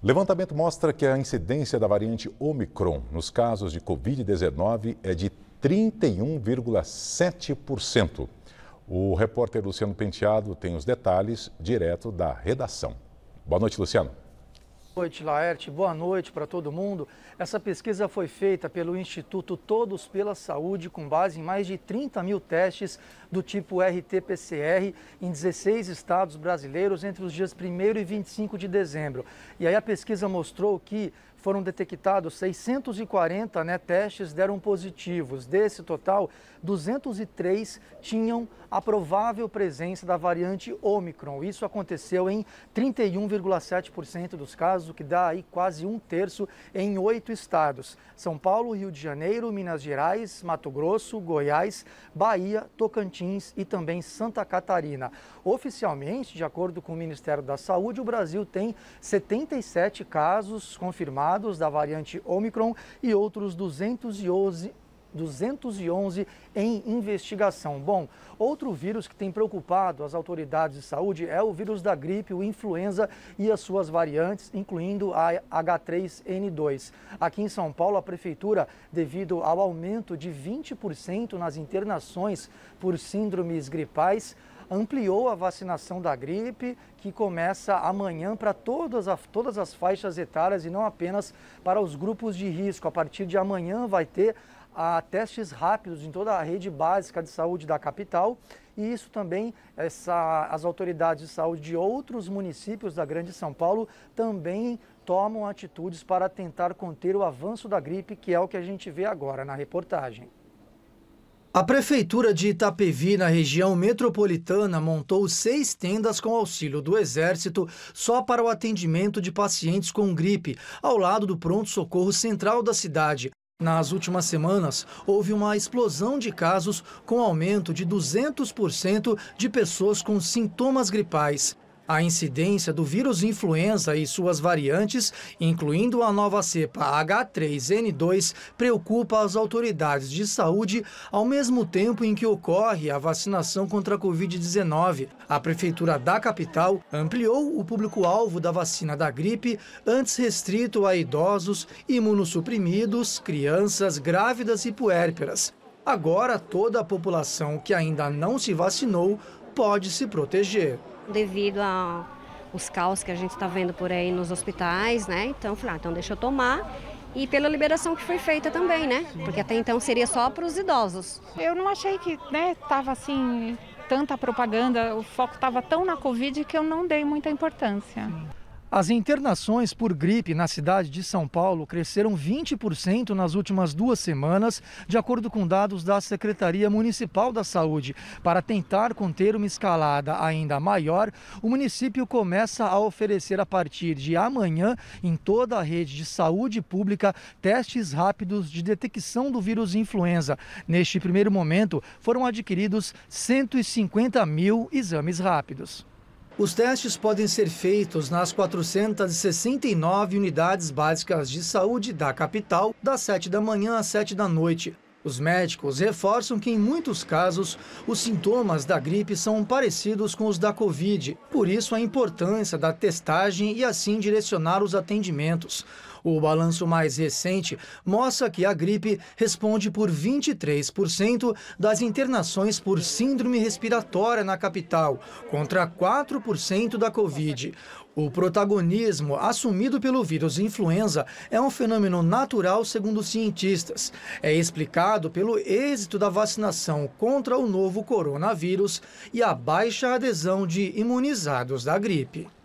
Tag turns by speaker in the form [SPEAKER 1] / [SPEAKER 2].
[SPEAKER 1] Levantamento mostra que a incidência da variante Omicron nos casos de Covid-19 é de 31,7%. O repórter Luciano Penteado tem os detalhes direto da redação. Boa noite, Luciano. Boa noite, Laerte. Boa noite para todo mundo. Essa pesquisa foi feita pelo Instituto Todos pela Saúde, com base em mais de 30 mil testes do tipo RT-PCR em 16 estados brasileiros entre os dias 1 e 25 de dezembro. E aí a pesquisa mostrou que foram detectados 640 né, testes deram positivos. Desse total, 203 tinham a provável presença da variante Omicron. Isso aconteceu em 31,7% dos casos, o que dá aí quase um terço em oito estados: São Paulo, Rio de Janeiro, Minas Gerais, Mato Grosso, Goiás, Bahia, Tocantins Tocantins e também Santa Catarina. Oficialmente, de acordo com o Ministério da Saúde, o Brasil tem 77 casos confirmados da variante Omicron e outros 211 211 em investigação. Bom, outro vírus que tem preocupado as autoridades de saúde é o vírus da gripe, o influenza e as suas variantes, incluindo a H3N2. Aqui em São Paulo, a prefeitura, devido ao aumento de 20% nas internações por síndromes gripais, ampliou a vacinação da gripe, que começa amanhã para todas, a, todas as faixas etárias e não apenas para os grupos de risco. A partir de amanhã vai ter a testes rápidos em toda a rede básica de saúde da capital e isso também, essa, as autoridades de saúde de outros municípios da Grande São Paulo também tomam atitudes para tentar conter o avanço da gripe, que é o que a gente vê agora na reportagem. A Prefeitura de Itapevi, na região metropolitana, montou seis tendas com auxílio do Exército só para o atendimento de pacientes com gripe, ao lado do pronto-socorro central da cidade. Nas últimas semanas, houve uma explosão de casos com aumento de 200% de pessoas com sintomas gripais a incidência do vírus influenza e suas variantes, incluindo a nova cepa H3N2, preocupa as autoridades de saúde, ao mesmo tempo em que ocorre a vacinação contra a Covid-19. A Prefeitura da capital ampliou o público-alvo da vacina da gripe, antes restrito a idosos, imunossuprimidos, crianças, grávidas e puérperas. Agora, toda a população que ainda não se vacinou pode se proteger. Devido aos caos que a gente está vendo por aí nos hospitais, né? Então, falei, ah, então deixa eu tomar e pela liberação que foi feita também, né? Porque até então seria só para os idosos. Eu não achei que, né, tava assim tanta propaganda, o foco estava tão na Covid que eu não dei muita importância. As internações por gripe na cidade de São Paulo cresceram 20% nas últimas duas semanas, de acordo com dados da Secretaria Municipal da Saúde. Para tentar conter uma escalada ainda maior, o município começa a oferecer a partir de amanhã, em toda a rede de saúde pública, testes rápidos de detecção do vírus influenza. Neste primeiro momento, foram adquiridos 150 mil exames rápidos. Os testes podem ser feitos nas 469 unidades básicas de saúde da capital, das 7 da manhã às 7 da noite. Os médicos reforçam que, em muitos casos, os sintomas da gripe são parecidos com os da Covid. Por isso, a importância da testagem e, assim, direcionar os atendimentos. O balanço mais recente mostra que a gripe responde por 23% das internações por síndrome respiratória na capital, contra 4% da Covid. O protagonismo assumido pelo vírus influenza é um fenômeno natural, segundo cientistas. É explicado pelo êxito da vacinação contra o novo coronavírus e a baixa adesão de imunizados da gripe.